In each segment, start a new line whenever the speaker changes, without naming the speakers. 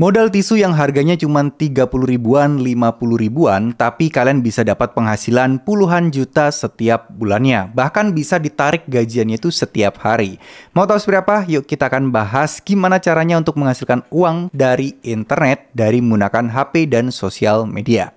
Modal tisu yang harganya cuma 30 ribuan, 50 ribuan, tapi kalian bisa dapat penghasilan puluhan juta setiap bulannya. Bahkan bisa ditarik gajiannya itu setiap hari. Mau tahu seperti apa? Yuk kita akan bahas gimana caranya untuk menghasilkan uang dari internet dari menggunakan HP dan sosial media.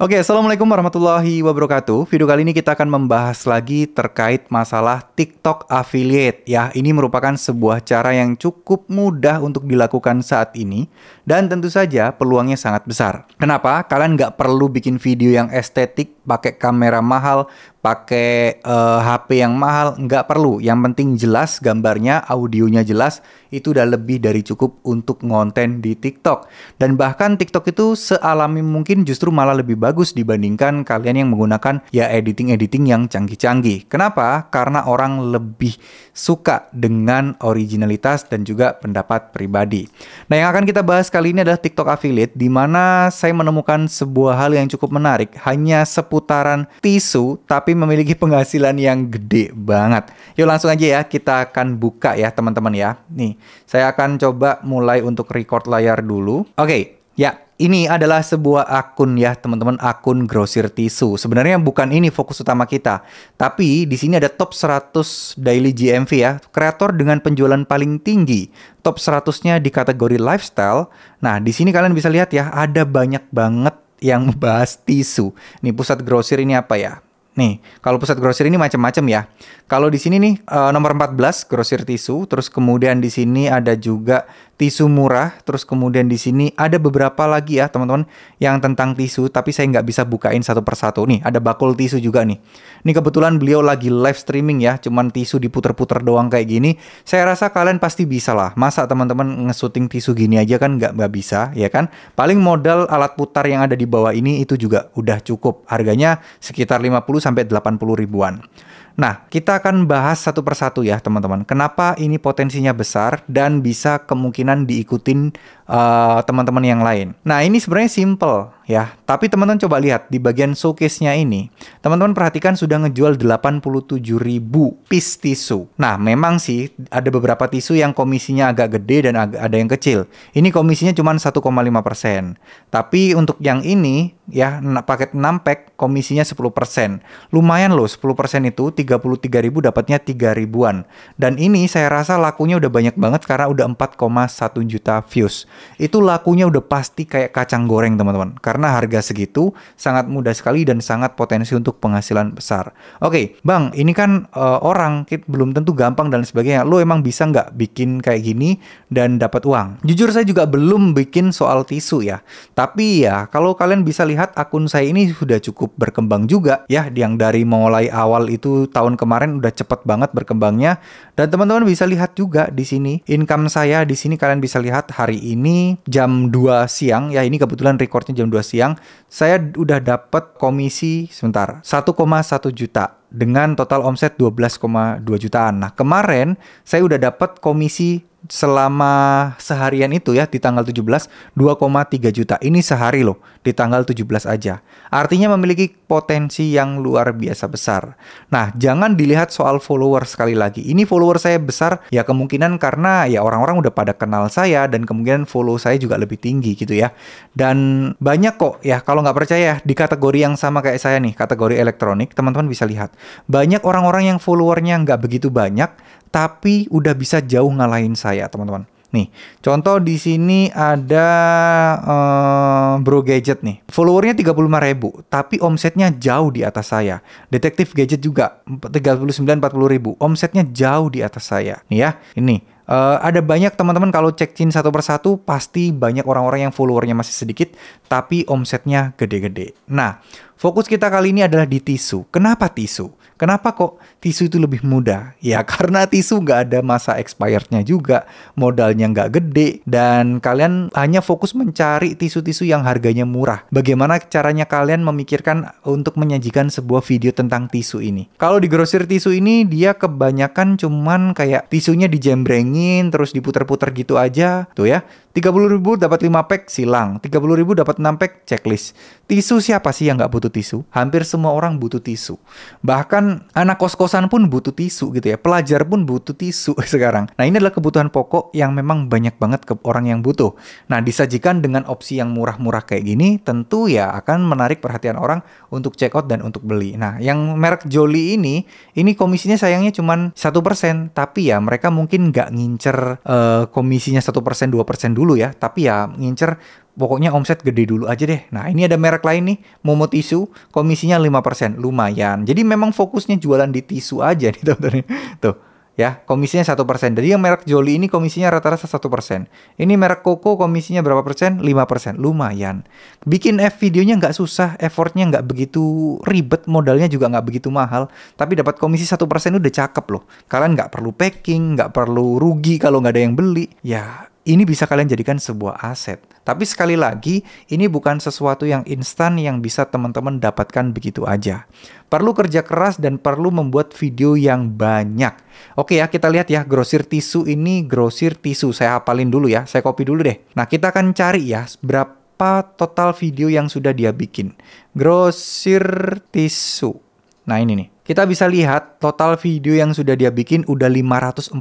Oke, okay, Assalamualaikum warahmatullahi wabarakatuh. Video kali ini kita akan membahas lagi terkait masalah TikTok Affiliate. Ya, ini merupakan sebuah cara yang cukup mudah untuk dilakukan saat ini. Dan tentu saja peluangnya sangat besar. Kenapa? Kalian nggak perlu bikin video yang estetik, pakai kamera mahal, pakai uh, eh, HP yang mahal, nggak perlu. Yang penting jelas gambarnya, audionya jelas, itu udah lebih dari cukup untuk ngonten di TikTok. Dan bahkan TikTok itu sealami mungkin justru malah lebih bagus dibandingkan kalian yang menggunakan ya editing-editing yang canggih-canggih. Kenapa? Karena orang lebih suka dengan originalitas dan juga pendapat pribadi. Nah, yang akan kita bahas kali ini adalah TikTok affiliate di mana saya menemukan sebuah hal yang cukup menarik hanya seputar putaran tisu tapi memiliki penghasilan yang gede banget. Yuk langsung aja ya kita akan buka ya teman-teman ya. Nih, saya akan coba mulai untuk record layar dulu. Oke, okay, ya ini adalah sebuah akun ya teman-teman akun grosir tisu. Sebenarnya bukan ini fokus utama kita, tapi di sini ada top 100 daily GMV ya, kreator dengan penjualan paling tinggi. Top 100-nya di kategori lifestyle. Nah, di sini kalian bisa lihat ya, ada banyak banget yang membahas tisu. Nih pusat grosir ini apa ya? Nih, kalau pusat grosir ini macam-macam ya. Kalau di sini nih eh, nomor 14 grosir tisu, terus kemudian di sini ada juga tisu murah terus kemudian di sini ada beberapa lagi ya teman-teman yang tentang tisu tapi saya nggak bisa bukain satu persatu nih ada bakul tisu juga nih ini kebetulan beliau lagi live streaming ya cuman tisu diputer-puter doang kayak gini saya rasa kalian pasti bisa lah masa teman-teman ngesuting tisu gini aja kan nggak nggak bisa ya kan paling modal alat putar yang ada di bawah ini itu juga udah cukup harganya sekitar 50 sampai 80 ribuan Nah, kita akan bahas satu persatu ya teman-teman. Kenapa ini potensinya besar dan bisa kemungkinan diikutin teman eh, teman-teman yang lain. Nah, ini sebenarnya simple ya. Tapi teman-teman coba lihat di bagian showcase-nya ini. Teman-teman perhatikan sudah ngejual 87.000 piece tisu. Nah, memang sih ada beberapa tisu yang komisinya agak gede dan ag- ada yang kecil. Ini komisinya cuma 1,5%. Tapi untuk yang ini ya paket 6 pack komisinya 10%. Lumayan loh 10% itu 33.000 dapatnya 3 ribuan. Dan ini saya rasa lakunya udah banyak banget karena udah 4,1 juta views itu lakunya udah pasti kayak kacang goreng teman-teman. Karena harga segitu sangat mudah sekali dan sangat potensi untuk penghasilan besar. Oke, okay, Bang, ini kan uh, orang kit belum tentu gampang dan sebagainya. Lo emang bisa nggak bikin kayak gini dan dapat uang? Jujur saya juga belum bikin soal tisu ya. Tapi ya, kalau kalian bisa lihat akun saya ini sudah cukup berkembang juga ya. Yang dari mulai awal itu tahun kemarin udah cepet banget berkembangnya dan teman-teman bisa lihat juga di sini income saya di sini kalian bisa lihat hari ini jam 2 siang ya ini kebetulan recordnya jam 2 siang saya udah dapat komisi sebentar 1,1 juta dengan total omset 12,2 jutaan. Nah, kemarin saya udah dapat komisi selama seharian itu ya di tanggal 17 2,3 juta. Ini sehari loh di tanggal 17 aja. Artinya memiliki potensi yang luar biasa besar. Nah, jangan dilihat soal follower sekali lagi. Ini follower saya besar ya kemungkinan karena ya orang-orang udah pada kenal saya dan kemungkinan follow saya juga lebih tinggi gitu ya. Dan banyak kok ya kalau nggak percaya di kategori yang sama kayak saya nih, kategori elektronik, teman-teman bisa lihat. Banyak orang-orang yang followernya nggak begitu banyak tapi udah bisa jauh ngalahin saya, teman-teman. Nih, contoh di sini ada um, Bro Gadget nih. Followernya 35 ribu, tapi omsetnya jauh di atas saya. Detektif Gadget juga 39-40 ribu, omsetnya jauh di atas saya. Nih ya, ini. Uh, ada banyak teman-teman kalau cek in satu persatu pasti banyak orang-orang yang followernya masih sedikit tapi omsetnya gede-gede. Nah, Fokus kita kali ini adalah di tisu. Kenapa tisu? Kenapa kok tisu itu lebih mudah? Ya karena tisu nggak ada masa expirednya juga, modalnya nggak gede, dan kalian hanya fokus mencari tisu-tisu yang harganya murah. Bagaimana caranya kalian memikirkan untuk menyajikan sebuah video tentang tisu ini? Kalau di grosir tisu ini, dia kebanyakan cuman kayak tisunya dijembrengin, terus diputer-puter gitu aja, tuh ya. 30.000 dapat 5 pack, silang. 30.000 dapat 6 pack, checklist. Tisu siapa sih yang nggak butuh butuh tisu, hampir semua orang butuh tisu. Bahkan anak kos-kosan pun butuh tisu gitu ya, pelajar pun butuh tisu sekarang. Nah ini adalah kebutuhan pokok yang memang banyak banget ke orang yang butuh. Nah disajikan dengan opsi yang murah-murah kayak gini, tentu ya akan menarik perhatian orang untuk check out dan untuk beli. Nah yang merek Jolly ini, ini komisinya sayangnya cuma satu tapi ya mereka mungkin nggak ngincer uh, komisinya satu persen dulu ya, tapi ya ngincer pokoknya omset gede dulu aja deh. Nah, ini ada merek lain nih, Momo Tisu, komisinya 5%, lumayan. Jadi memang fokusnya jualan di tisu aja nih teman-teman. Tuh, ya, komisinya satu persen. Jadi yang merek Jolly ini komisinya rata-rata satu persen. Ini merek Koko komisinya berapa persen? 5%, lumayan. Bikin F videonya nggak susah, effortnya nggak begitu ribet, modalnya juga nggak begitu mahal. Tapi dapat komisi satu 1% udah cakep loh. Kalian nggak perlu packing, nggak perlu rugi kalau nggak ada yang beli. Ya, ini bisa kalian jadikan sebuah aset tapi sekali lagi, ini bukan sesuatu yang instan yang bisa teman-teman dapatkan begitu aja. Perlu kerja keras dan perlu membuat video yang banyak. Oke ya, kita lihat ya, grosir tisu ini grosir tisu. Saya hapalin dulu ya, saya copy dulu deh. Nah, kita akan cari ya, berapa total video yang sudah dia bikin. Grosir tisu. Nah, ini nih. Kita bisa lihat total video yang sudah dia bikin udah 547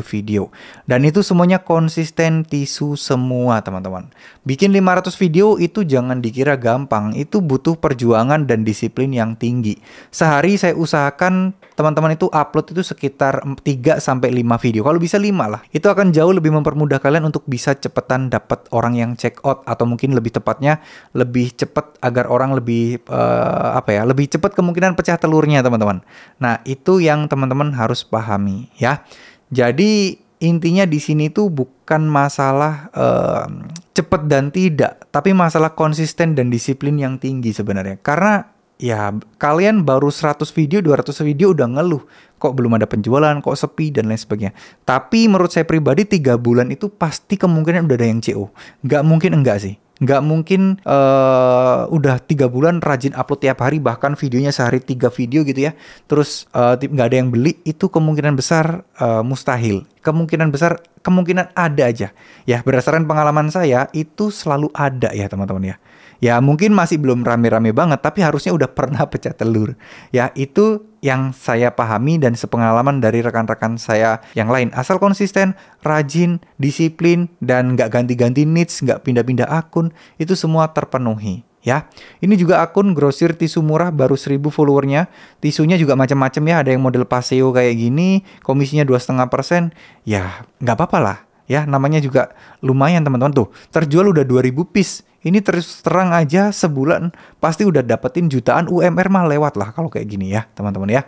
video. Dan itu semuanya konsisten tisu semua teman-teman. Bikin 500 video itu jangan dikira gampang. Itu butuh perjuangan dan disiplin yang tinggi. Sehari saya usahakan teman-teman itu upload itu sekitar 3 5 video. Kalau bisa 5 lah. Itu akan jauh lebih mempermudah kalian untuk bisa cepetan dapat orang yang check out atau mungkin lebih tepatnya lebih cepat agar orang lebih uh, apa ya, lebih cepat kemungkinan pecah telurnya teman teman-teman. Nah, itu yang teman-teman harus pahami ya. Jadi intinya di sini tuh bukan masalah uh, cepat dan tidak, tapi masalah konsisten dan disiplin yang tinggi sebenarnya. Karena ya kalian baru 100 video, 200 video udah ngeluh kok belum ada penjualan, kok sepi dan lain sebagainya. Tapi menurut saya pribadi 3 bulan itu pasti kemungkinan udah ada yang CO. Nggak mungkin enggak sih nggak mungkin uh, udah tiga bulan rajin upload tiap hari bahkan videonya sehari tiga video gitu ya terus uh, nggak ada yang beli itu kemungkinan besar uh, mustahil kemungkinan besar kemungkinan ada aja ya berdasarkan pengalaman saya itu selalu ada ya teman-teman ya Ya mungkin masih belum rame-rame banget tapi harusnya udah pernah pecah telur. Ya itu yang saya pahami dan sepengalaman dari rekan-rekan saya yang lain. Asal konsisten, rajin, disiplin, dan nggak ganti-ganti needs, nggak pindah-pindah akun, itu semua terpenuhi ya. Ini juga akun grosir tisu murah baru 1000 followernya. Tisunya juga macam-macam ya, ada yang model paseo kayak gini, komisinya dua setengah persen. Ya, nggak apa-apa lah. Ya, namanya juga lumayan teman-teman tuh. Terjual udah 2000 piece ini terus terang aja sebulan pasti udah dapetin jutaan UMR mah lewat lah kalau kayak gini ya teman-teman ya.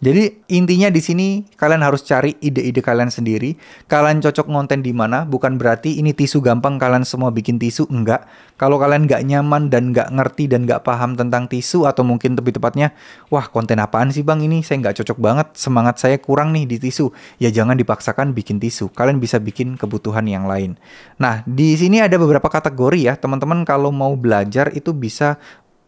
Jadi intinya di sini kalian harus cari ide-ide kalian sendiri. Kalian cocok konten di mana? Bukan berarti ini tisu gampang kalian semua bikin tisu enggak. Kalau kalian nggak nyaman dan nggak ngerti dan nggak paham tentang tisu atau mungkin lebih tepatnya, wah konten apaan sih bang ini? Saya nggak cocok banget. Semangat saya kurang nih di tisu. Ya jangan dipaksakan bikin tisu. Kalian bisa bikin kebutuhan yang lain. Nah di sini ada beberapa kategori ya teman-teman. Kalau mau belajar itu bisa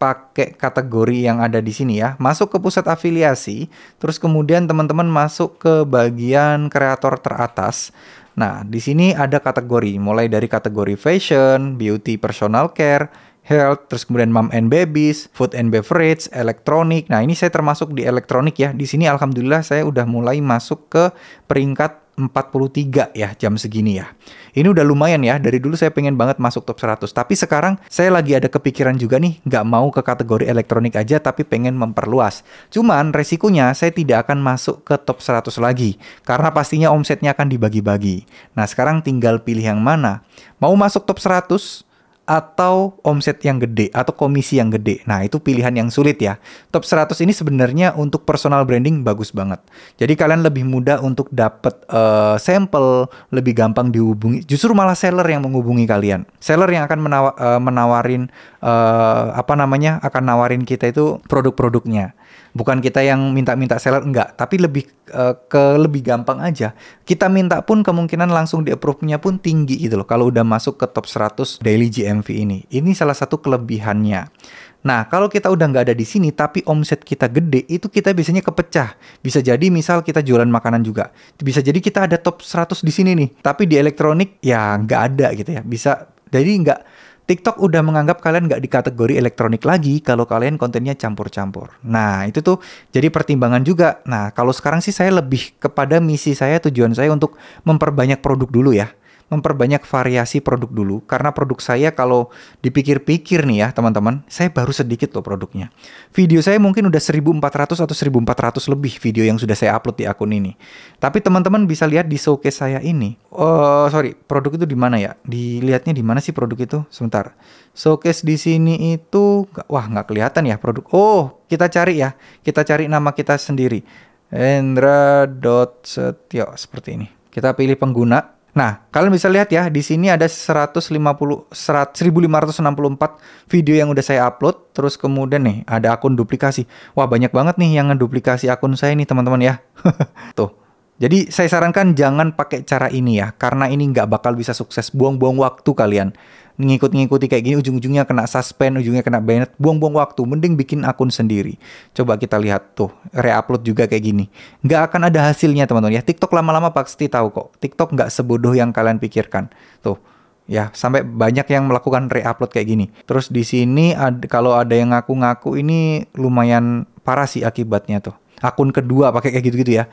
pakai kategori yang ada di sini ya. Masuk ke pusat afiliasi, terus kemudian teman-teman masuk ke bagian kreator teratas. Nah, di sini ada kategori, mulai dari kategori fashion, beauty personal care, health, terus kemudian mom and babies, food and beverage, elektronik. Nah, ini saya termasuk di elektronik ya. Di sini alhamdulillah saya udah mulai masuk ke peringkat 43 ya jam segini ya. Ini udah lumayan ya, dari dulu saya pengen banget masuk top 100. Tapi sekarang saya lagi ada kepikiran juga nih, nggak mau ke kategori elektronik aja tapi pengen memperluas. Cuman resikonya saya tidak akan masuk ke top 100 lagi, karena pastinya omsetnya akan dibagi-bagi. Nah sekarang tinggal pilih yang mana. Mau masuk top 100? atau omset yang gede atau komisi yang gede. Nah, itu pilihan yang sulit ya. Top 100 ini sebenarnya untuk personal branding bagus banget. Jadi kalian lebih mudah untuk dapat uh, eh, sampel, lebih gampang dihubungi. Justru malah seller yang menghubungi kalian. Seller yang akan menawa uh, menawarin uh, apa namanya? akan nawarin kita itu produk-produknya bukan kita yang minta-minta seller enggak tapi lebih uh, ke lebih gampang aja kita minta pun kemungkinan langsung di approve nya pun tinggi gitu loh kalau udah masuk ke top 100 daily GMV ini ini salah satu kelebihannya Nah, kalau kita udah nggak ada di sini, tapi omset kita gede, itu kita biasanya kepecah. Bisa jadi misal kita jualan makanan juga. Bisa jadi kita ada top 100 di sini nih, tapi di elektronik ya nggak ada gitu ya. Bisa, jadi nggak TikTok udah menganggap kalian nggak di kategori elektronik lagi kalau kalian kontennya campur-campur. Nah, itu tuh jadi pertimbangan juga. Nah, kalau sekarang sih saya lebih kepada misi saya, tujuan saya untuk memperbanyak produk dulu ya memperbanyak variasi produk dulu karena produk saya kalau dipikir-pikir nih ya teman-teman, saya baru sedikit loh produknya. Video saya mungkin udah 1400 atau 1400 lebih video yang sudah saya upload di akun ini. Tapi teman-teman bisa lihat di showcase saya ini. Oh, sorry, produk itu di mana ya? Dilihatnya di mana sih produk itu? Sebentar. Showcase di sini itu wah nggak kelihatan ya produk. Oh, kita cari ya. Kita cari nama kita sendiri. Hendra.setyo seperti ini. Kita pilih pengguna Nah, kalian bisa lihat ya, di sini ada 150 100, 1564 video yang udah saya upload, terus kemudian nih ada akun duplikasi. Wah, banyak banget nih yang ngeduplikasi akun saya nih, teman-teman ya. Tuh. Jadi saya sarankan jangan pakai cara ini ya, karena ini nggak bakal bisa sukses. Buang-buang waktu kalian. Ngikut-ngikuti kayak gini, ujung-ujungnya kena suspend, ujungnya kena banned. Buang-buang waktu, mending bikin akun sendiri. Coba kita lihat tuh, re-upload juga kayak gini. Nggak akan ada hasilnya teman-teman ya. TikTok lama-lama pasti tahu kok. TikTok nggak sebodoh yang kalian pikirkan. Tuh, ya sampai banyak yang melakukan re-upload kayak gini. Terus di sini kalau ada yang ngaku-ngaku ini lumayan parah sih akibatnya tuh akun kedua pakai kayak gitu-gitu ya.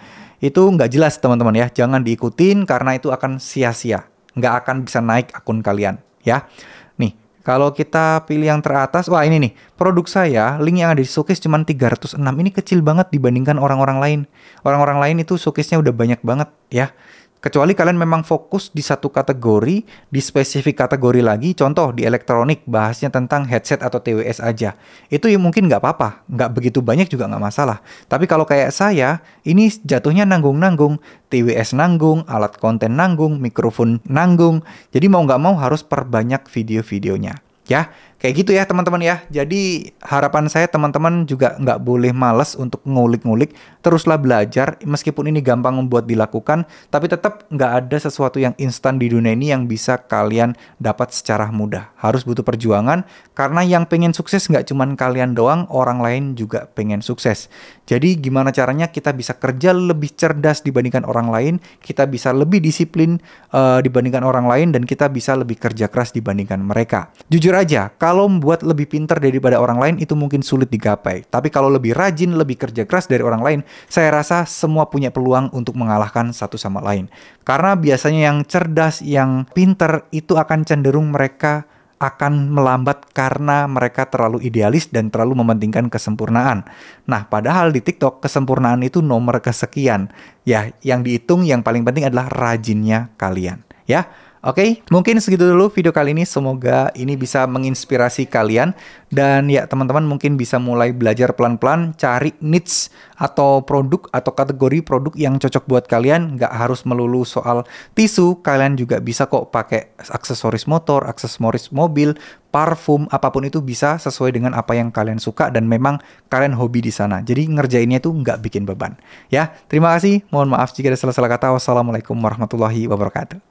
Itu nggak jelas teman-teman ya. Jangan diikutin karena itu akan sia-sia. Nggak akan bisa naik akun kalian ya. Nih, kalau kita pilih yang teratas, wah ini nih, produk saya, link yang ada di showcase cuma 306. Ini kecil banget dibandingkan orang-orang lain. Orang-orang lain itu showcase-nya udah banyak banget ya. Kecuali kalian memang fokus di satu kategori, di spesifik kategori lagi, contoh di elektronik, bahasnya tentang headset atau TWS aja. Itu ya mungkin nggak apa-apa, nggak begitu banyak juga nggak masalah. Tapi kalau kayak saya, ini jatuhnya nanggung-nanggung, TWS nanggung, alat konten nanggung, mikrofon nanggung, jadi mau nggak mau harus perbanyak video-videonya. Ya, kayak gitu ya teman-teman ya. Jadi harapan saya teman-teman juga nggak boleh males untuk ngulik-ngulik. Teruslah belajar meskipun ini gampang membuat dilakukan, tapi tetap nggak ada sesuatu yang instan di dunia ini yang bisa kalian dapat secara mudah. Harus butuh perjuangan karena yang pengen sukses nggak cuma kalian doang, orang lain juga pengen sukses. Jadi gimana caranya kita bisa kerja lebih cerdas dibandingkan orang lain, kita bisa lebih disiplin uh, dibandingkan orang lain dan kita bisa lebih kerja keras dibandingkan mereka. Jujur aja, kalau kalau membuat lebih pintar daripada orang lain itu mungkin sulit digapai. Tapi kalau lebih rajin, lebih kerja keras dari orang lain, saya rasa semua punya peluang untuk mengalahkan satu sama lain. Karena biasanya yang cerdas, yang pintar itu akan cenderung mereka akan melambat karena mereka terlalu idealis dan terlalu mementingkan kesempurnaan. Nah, padahal di TikTok kesempurnaan itu nomor kesekian. Ya, yang dihitung yang paling penting adalah rajinnya kalian, ya. Oke, okay, mungkin segitu dulu video kali ini. Semoga ini bisa menginspirasi kalian dan ya teman-teman mungkin bisa mulai belajar pelan-pelan cari niche atau produk atau kategori produk yang cocok buat kalian. Nggak harus melulu soal tisu, kalian juga bisa kok pakai aksesoris motor, aksesoris mobil, parfum, apapun itu bisa sesuai dengan apa yang kalian suka dan memang kalian hobi di sana. Jadi ngerjainnya itu nggak bikin beban. Ya, terima kasih. Mohon maaf jika ada salah-salah kata. Wassalamualaikum warahmatullahi wabarakatuh.